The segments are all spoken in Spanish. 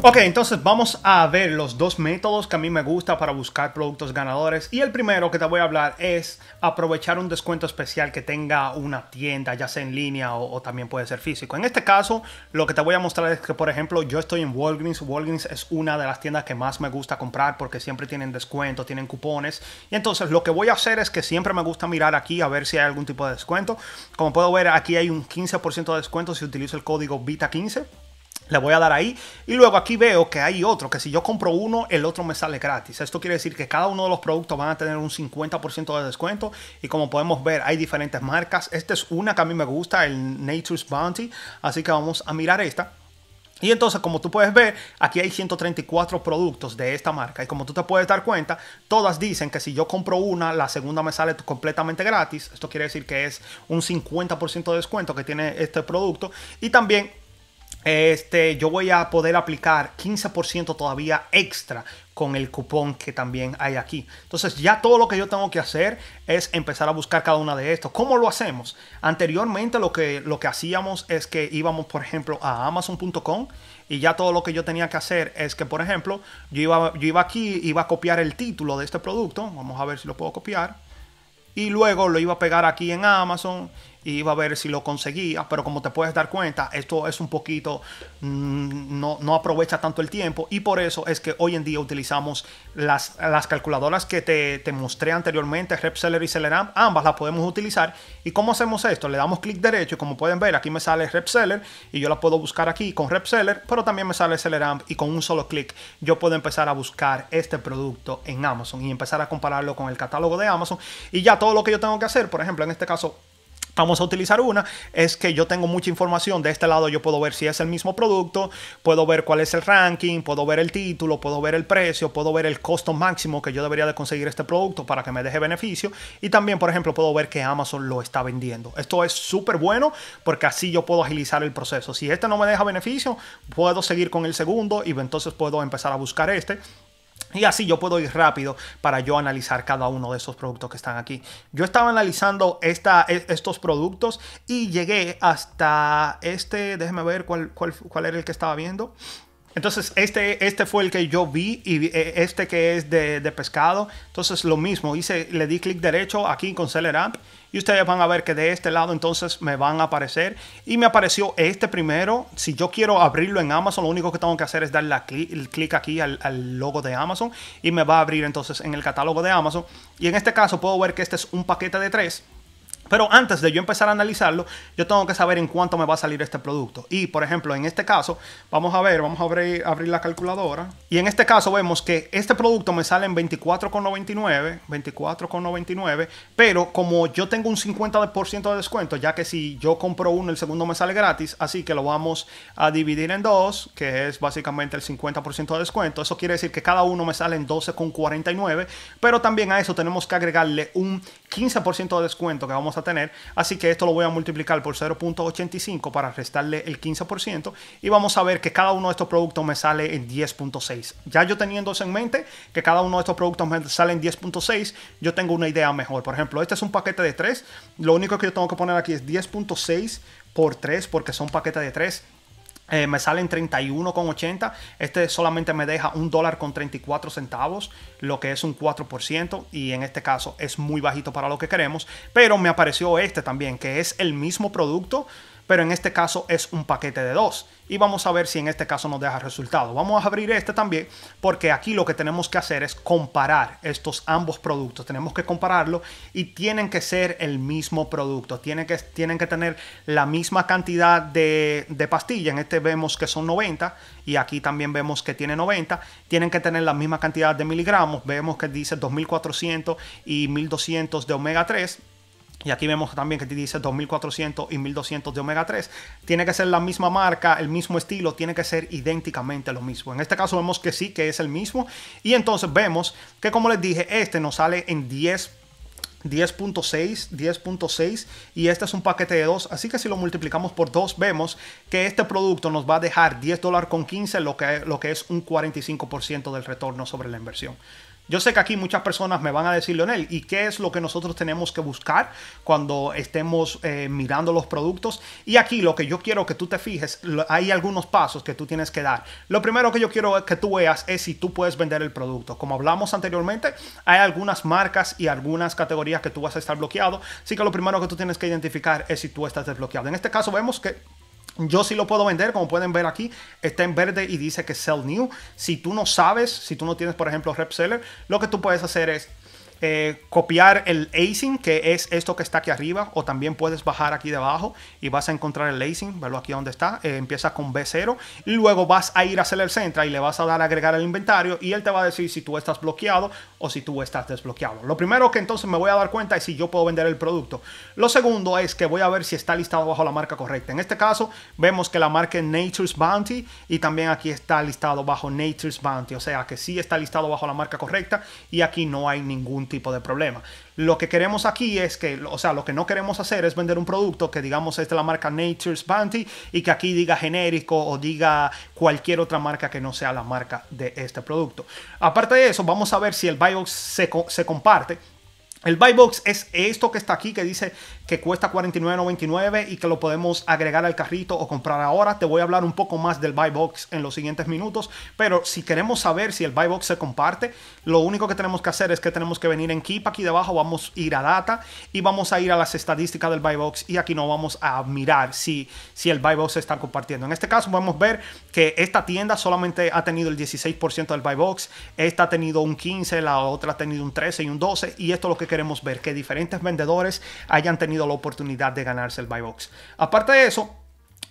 Ok, entonces vamos a ver los dos métodos que a mí me gusta para buscar productos ganadores. Y el primero que te voy a hablar es aprovechar un descuento especial que tenga una tienda, ya sea en línea o, también puede ser físico. En este caso, lo que te voy a mostrar es que, por ejemplo, yo estoy en Walgreens. Walgreens es una de las tiendas que más me gusta comprar porque siempre tienen descuento, tienen cupones. Y entonces lo que voy a hacer es que siempre me gusta mirar aquí a ver si hay algún tipo de descuento. Como puedo ver, aquí hay un 15% de descuento si utilizo el código VITA15. Le voy a dar ahí. Y luego aquí veo que hay otro, que si yo compro uno, el otro me sale gratis. Esto quiere decir que cada uno de los productos van a tener un 50% de descuento. Y como podemos ver, hay diferentes marcas. Esta es una que a mí me gusta, el Nature's Bounty. Así que vamos a mirar esta. Y entonces, como tú puedes ver, aquí hay 134 productos de esta marca. Y como tú te puedes dar cuenta, todas dicen que si yo compro una, la segunda me sale completamente gratis. Esto quiere decir que es un 50% de descuento que tiene este producto. Y también este, yo voy a poder aplicar 15% todavía extra con el cupón que también hay aquí. Entonces ya todo lo que yo tengo que hacer es empezar a buscar cada una de estos. ¿Cómo lo hacemos? Anteriormente lo que, lo que hacíamos es que íbamos, por ejemplo, a amazon.com y ya todo lo que yo tenía que hacer es que, por ejemplo, yo iba, yo iba aquí, iba a copiar el título de este producto. Vamos a ver si lo puedo copiar. Y luego lo iba a pegar aquí en Amazon y iba a ver si lo conseguía, pero como te puedes dar cuenta, esto es un poquito, mm, no, aprovecha tanto el tiempo y por eso es que hoy en día utilizamos las, calculadoras que te, te, mostré anteriormente, RepSeller y Celeramp, ambas las podemos utilizar. ¿Y cómo hacemos esto? Le damos clic derecho y como pueden ver, aquí me sale RepSeller y yo la puedo buscar aquí con RepSeller, pero también me sale SellerAmp y con un solo clic yo puedo empezar a buscar este producto en Amazon y empezar a compararlo con el catálogo de Amazon y ya todo lo que yo tengo que hacer, por ejemplo, en este caso vamos a utilizar una, es que yo tengo mucha información. De este lado yo puedo ver si es el mismo producto, puedo ver cuál es el ranking, puedo ver el título, puedo ver el precio, puedo ver el costo máximo que yo debería de conseguir este producto para que me deje beneficio. Y también, por ejemplo, puedo ver que Amazon lo está vendiendo. Esto es súper bueno porque así yo puedo agilizar el proceso. Si este no me deja beneficio, puedo seguir con el segundo y entonces puedo empezar a buscar este y así yo puedo ir rápido para yo analizar cada uno de esos productos que están aquí. Yo estaba analizando e, estos productos y llegué hasta este, déjeme ver cuál, cuál, cuál era el que estaba viendo. Entonces, este, este fue el que yo vi y eh, este que es de, pescado. Entonces, lo mismo, hice, le di clic derecho aquí en Seller y ustedes van a ver que de este lado entonces me van a aparecer y me apareció este primero. Si yo quiero abrirlo en Amazon, lo único que tengo que hacer es darle clic, el clic aquí al, al, logo de Amazon y me va a abrir entonces en el catálogo de Amazon. Y en este caso puedo ver que este es un paquete de tres pero antes de yo empezar a analizarlo, yo tengo que saber en cuánto me va a salir este producto. Y, por ejemplo, en este caso, vamos a ver, vamos a abrir, abrir la calculadora. Y en este caso vemos que este producto me sale en 24,99, 24,99, pero como yo tengo un 50% de descuento, ya que si yo compro uno, el segundo me sale gratis, así que lo vamos a dividir en dos, que es básicamente el 50% de descuento. Eso quiere decir que cada uno me sale en 12,49, pero también a eso tenemos que agregarle un 15% de descuento que vamos a tener. Así que esto lo voy a multiplicar por 0.85 para restarle el 15% y vamos a ver que cada uno de estos productos me sale en 10.6. Ya yo teniendo eso en mente, que cada uno de estos productos me sale en 10.6, yo tengo una idea mejor. Por ejemplo, este es un paquete de 3. Lo único que yo tengo que poner aquí es 10.6 por 3 porque son paquetes de 3 eh, me salen 31,80. Este solamente me deja un dólar con 34 centavos, lo que es un 4%. Y en este caso es muy bajito para lo que queremos. Pero me apareció este también, que es el mismo producto pero en este caso es un paquete de dos. Y vamos a ver si en este caso nos deja resultado. Vamos a abrir este también porque aquí lo que tenemos que hacer es comparar estos ambos productos. Tenemos que compararlo y tienen que ser el mismo producto. Tienen que, tienen que tener la misma cantidad de, de pastilla. En este vemos que son 90 y aquí también vemos que tiene 90. Tienen que tener la misma cantidad de miligramos. Vemos que dice 2400 y 1200 de omega 3 y aquí vemos también que te dice 2400 y 1200 de omega 3. Tiene que ser la misma marca, el mismo estilo, tiene que ser idénticamente lo mismo. En este caso vemos que sí, que es el mismo. Y entonces vemos que como les dije, este nos sale en 10 10.6, 10.6 y este es un paquete de 2, así que si lo multiplicamos por 2 vemos que este producto nos va a dejar 10 con 15, lo que, lo que es un 45% del retorno sobre la inversión. Yo sé que aquí muchas personas me van a decir, Leonel, ¿y qué es lo que nosotros tenemos que buscar cuando estemos eh, mirando los productos? Y aquí lo que yo quiero que tú te fijes, hay algunos pasos que tú tienes que dar. Lo primero que yo quiero que tú veas es si tú puedes vender el producto. Como hablamos anteriormente, hay algunas marcas y algunas categorías que tú vas a estar bloqueado. Así que lo primero que tú tienes que identificar es si tú estás desbloqueado. En este caso vemos que yo sí lo puedo vender, como pueden ver aquí, está en verde y dice que sell new. Si tú no sabes, si tú no tienes, por ejemplo, rep seller, lo que tú puedes hacer es eh, copiar el async, que es esto que está aquí arriba, o también puedes bajar aquí debajo y vas a encontrar el ASIN, verlo aquí donde está, eh, empieza con B0, y luego vas a ir a el Centra y le vas a dar a agregar el inventario y él te va a decir si tú estás bloqueado o si tú estás desbloqueado. Lo primero que entonces me voy a dar cuenta es si yo puedo vender el producto. Lo segundo es que voy a ver si está listado bajo la marca correcta. En este caso vemos que la marca es Nature's Bounty y también aquí está listado bajo Nature's Bounty, o sea que sí está listado bajo la marca correcta y aquí no hay ningún tipo de problema. Lo que queremos aquí es que, o sea, lo que no queremos hacer es vender un producto que digamos es de la marca Nature's Bounty y que aquí diga genérico o diga cualquier otra marca que no sea la marca de este producto. Aparte de eso, vamos a ver si el BIOS se comparte el buy box es esto que está aquí que dice que cuesta $49.99 y que lo podemos agregar al carrito o comprar ahora. Te voy a hablar un poco más del buy box en los siguientes minutos, pero si queremos saber si el buy box se comparte, lo único que tenemos que hacer es que tenemos que venir en Keep aquí debajo, vamos a ir a data y vamos a ir a las estadísticas del buy box y aquí nos vamos a mirar si, si el buy box se está compartiendo. En este caso podemos ver que esta tienda solamente ha tenido el 16% del buy box, esta ha tenido un 15, la otra ha tenido un 13 y un 12 y esto lo que queremos ver, que diferentes vendedores hayan tenido la oportunidad de ganarse el buy box. Aparte de eso,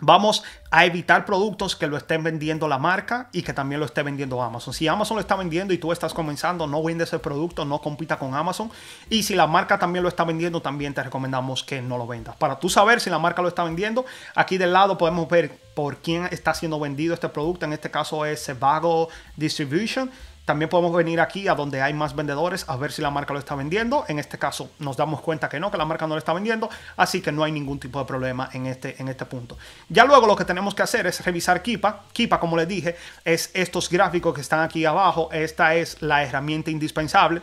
Vamos a evitar productos que lo estén vendiendo la marca y que también lo esté vendiendo Amazon. Si Amazon lo está vendiendo y tú estás comenzando, no vendes el producto, no compita con Amazon. Y si la marca también lo está vendiendo, también te recomendamos que no lo vendas. Para tú saber si la marca lo está vendiendo, aquí del lado podemos ver por quién está siendo vendido este producto. En este caso es Vago Distribution. También podemos venir aquí a donde hay más vendedores a ver si la marca lo está vendiendo. En este caso nos damos cuenta que no, que la marca no lo está vendiendo, así que no hay ningún tipo de problema en este, en este punto. Ya luego lo que tenemos que hacer es revisar Kipa. Kipa, como les dije, es estos gráficos que están aquí abajo. Esta es la herramienta indispensable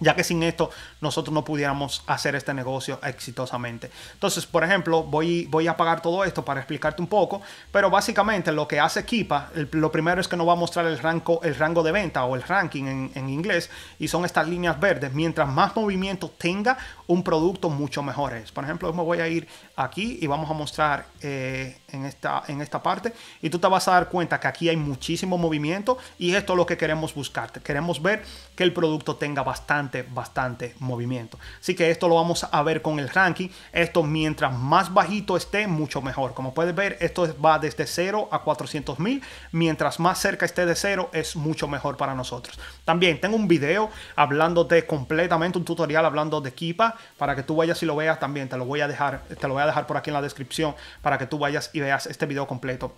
ya que sin esto nosotros no pudiéramos hacer este negocio exitosamente. Entonces, por ejemplo, voy, voy a apagar todo esto para explicarte un poco, pero básicamente lo que hace Kipa, lo primero es que nos va a mostrar el rango, el rango de venta o el ranking en, inglés, y son estas líneas verdes. Mientras más movimiento tenga un producto, mucho mejor es. Por ejemplo, me voy a ir aquí y vamos a mostrar eh, en, esta, en esta parte, y tú te vas a dar cuenta que aquí hay muchísimo movimiento, y esto es lo que queremos buscar. Queremos ver que el producto tenga bastante bastante, movimiento. Así que esto lo vamos a ver con el ranking. Esto mientras más bajito esté, mucho mejor. Como puedes ver, esto va desde 0 a 400 mil. Mientras más cerca esté de 0, es mucho mejor para nosotros. También tengo un video hablándote de completamente un tutorial hablando de Kipa para que tú vayas y lo veas también. Te lo voy a dejar, te lo voy a dejar por aquí en la descripción para que tú vayas y veas este video completo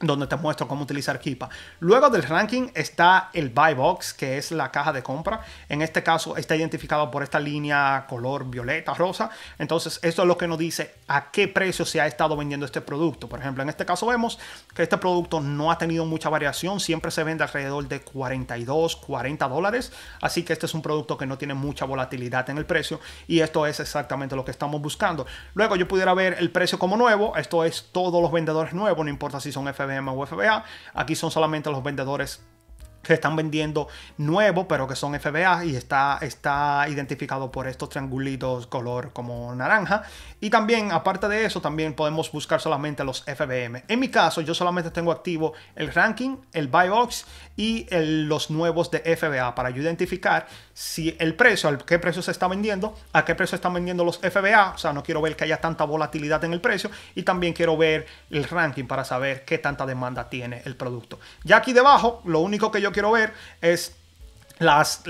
donde te muestro cómo utilizar Kipa. Luego del ranking está el buy box, que es la caja de compra. En este caso está identificado por esta línea color violeta, rosa. Entonces, esto es lo que nos dice a qué precio se ha estado vendiendo este producto. Por ejemplo, en este caso vemos que este producto no ha tenido mucha variación, siempre se vende alrededor de 42, 40 dólares. Así que este es un producto que no tiene mucha volatilidad en el precio y esto es exactamente lo que estamos buscando. Luego yo pudiera ver el precio como nuevo, esto es todos los vendedores nuevos, no importa si son FB FBA. Aquí son solamente los vendedores que están vendiendo nuevos, pero que son FBA y está, está identificado por estos triangulitos color como naranja. Y también, aparte de eso, también podemos buscar solamente los FBM. En mi caso, yo solamente tengo activo el ranking, el buy box y los nuevos de FBA para identificar si el precio, al qué precio se está vendiendo, a qué precio están vendiendo los FBA. O sea, no quiero ver que haya tanta volatilidad en el precio y también quiero ver el ranking para saber qué tanta demanda tiene el producto. Ya aquí debajo, lo único que yo quiero ver es las,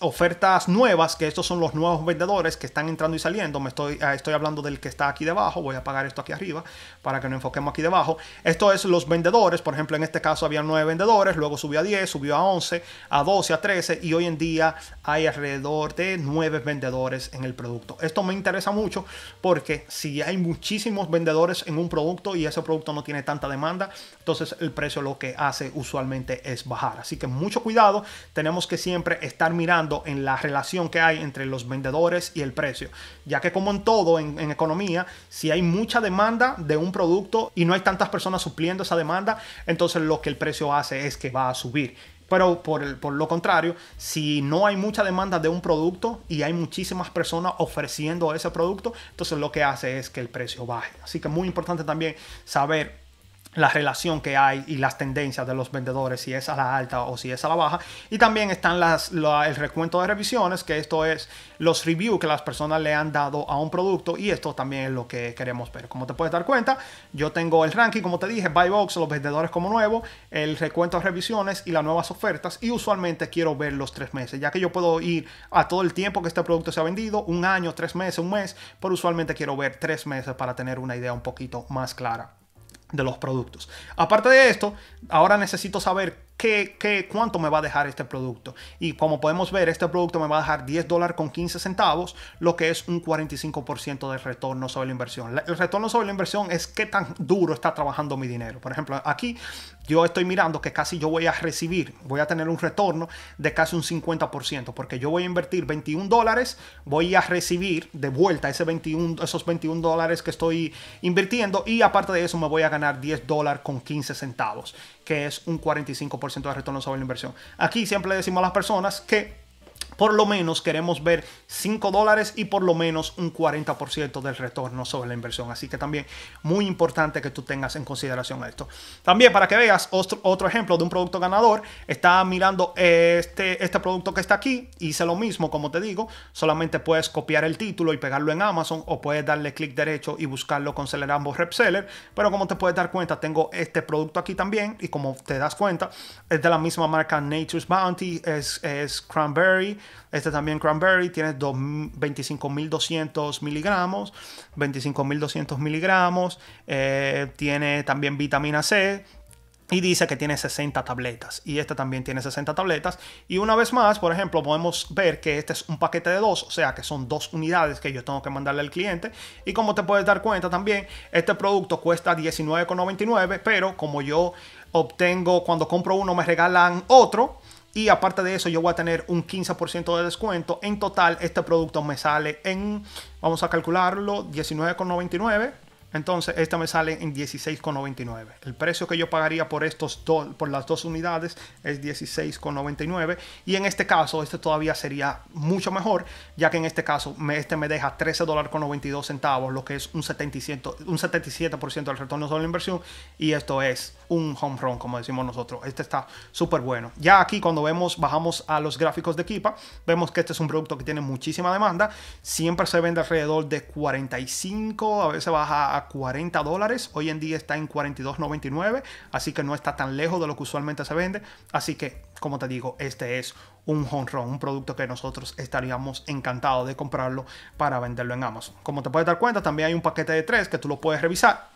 ofertas nuevas, que estos son los nuevos vendedores que están entrando y saliendo. Me estoy, eh, estoy hablando del que está aquí debajo. Voy a apagar esto aquí arriba para que nos enfoquemos aquí debajo. Esto es los vendedores. Por ejemplo, en este caso había nueve vendedores, luego subió a 10, subió a 11, a 12, a 13 y hoy en día hay alrededor de 9 vendedores en el producto. Esto me interesa mucho porque si hay muchísimos vendedores en un producto y ese producto no tiene tanta demanda, entonces el precio lo que hace usualmente es bajar. Así que mucho cuidado. Tenemos que siempre estar mirando en la relación que hay entre los vendedores y el precio, ya que como en todo, en, en economía, si hay mucha demanda de un producto y no hay tantas personas supliendo esa demanda, entonces lo que el precio hace es que va a subir. Pero por, el, por, lo contrario, si no hay mucha demanda de un producto y hay muchísimas personas ofreciendo ese producto, entonces lo que hace es que el precio baje. Así que muy importante también saber la relación que hay y las tendencias de los vendedores, si es a la alta o si es a la baja. Y también están las, el recuento de revisiones, que esto es los reviews que las personas le han dado a un producto y esto también es lo que queremos ver. Como te puedes dar cuenta, yo tengo el ranking, como te dije, buy box, los vendedores como nuevo, el recuento de revisiones y las nuevas ofertas y usualmente quiero ver los tres meses, ya que yo puedo ir a todo el tiempo que este producto se ha vendido, un año, tres meses, un mes, pero usualmente quiero ver tres meses para tener una idea un poquito más clara de los productos. Aparte de esto, ahora necesito saber ¿Qué, cuánto me va a dejar este producto. Y como podemos ver, este producto me va a dejar 10 dólares con 15 centavos, lo que es un 45% de retorno sobre la inversión. El retorno sobre la inversión es qué tan duro está trabajando mi dinero. Por ejemplo, aquí yo estoy mirando que casi yo voy a recibir, voy a tener un retorno de casi un 50%, porque yo voy a invertir 21 dólares, voy a recibir de vuelta ese 21, esos 21 dólares que estoy invirtiendo y aparte de eso me voy a ganar 10 dólares con 15 centavos que es un 45% de retorno sobre la inversión. Aquí siempre le decimos a las personas que por lo menos queremos ver 5 dólares y por lo menos un 40% del retorno sobre la inversión. Así que también muy importante que tú tengas en consideración esto. También para que veas otro, ejemplo de un producto ganador, está mirando este, este producto que está aquí, hice lo mismo como te digo, solamente puedes copiar el título y pegarlo en Amazon o puedes darle clic derecho y buscarlo con Celerambo Repseller, pero como te puedes dar cuenta tengo este producto aquí también y como te das cuenta es de la misma marca Nature's Bounty, es, es Cranberry, este también cranberry tiene 25.200 miligramos, 25.200 miligramos. Eh, tiene también vitamina C, y dice que tiene 60 tabletas. Y este también tiene 60 tabletas. Y una vez más, por ejemplo, podemos ver que este es un paquete de dos. O sea que son dos unidades que yo tengo que mandarle al cliente. Y como te puedes dar cuenta también, este producto cuesta $19,99. Pero como yo obtengo, cuando compro uno, me regalan otro y aparte de eso, yo voy a tener un 15% de descuento. En total, este producto me sale en, vamos a calcularlo, 19,99 entonces, esta me sale en 16,99. El precio que yo pagaría por, estos por las dos unidades es 16,99. Y en este caso, este todavía sería mucho mejor, ya que en este caso me, este me deja $13.92 dólares centavos, lo que es un, 77, un 77% del retorno sobre la inversión. Y esto es un home run, como decimos nosotros. Este está súper bueno. Ya aquí, cuando vemos, bajamos a los gráficos de Kipa, vemos que este es un producto que tiene muchísima demanda. Siempre se vende alrededor de 45, a veces baja a 40 dólares. Hoy en día está en 42.99, así que no está tan lejos de lo que usualmente se vende. Así que, como te digo, este es un home run, un producto que nosotros estaríamos encantados de comprarlo para venderlo en Amazon. Como te puedes dar cuenta, también hay un paquete de tres que tú lo puedes revisar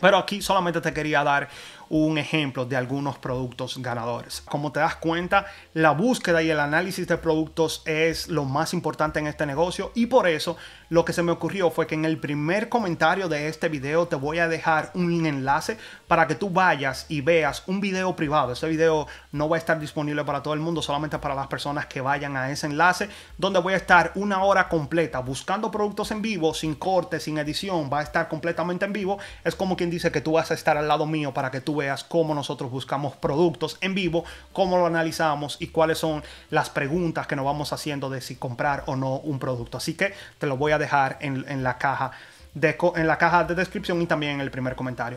pero aquí solamente te quería dar un ejemplo de algunos productos ganadores. Como te das cuenta, la búsqueda y el análisis de productos es lo más importante en este negocio y por eso lo que se me ocurrió fue que en el primer comentario de este video te voy a dejar un enlace para que tú vayas y veas un video privado. ese video no va a estar disponible para todo el mundo, solamente para las personas que vayan a ese enlace, donde voy a estar una hora completa buscando productos en vivo, sin corte, sin edición, va a estar completamente en vivo. Es como quien dice que tú vas a estar al lado mío para que tú veas cómo nosotros buscamos productos en vivo, cómo lo analizamos y cuáles son las preguntas que nos vamos haciendo de si comprar o no un producto. Así que te lo voy a dejar en la caja. De, en la caja de descripción y también en el primer comentario.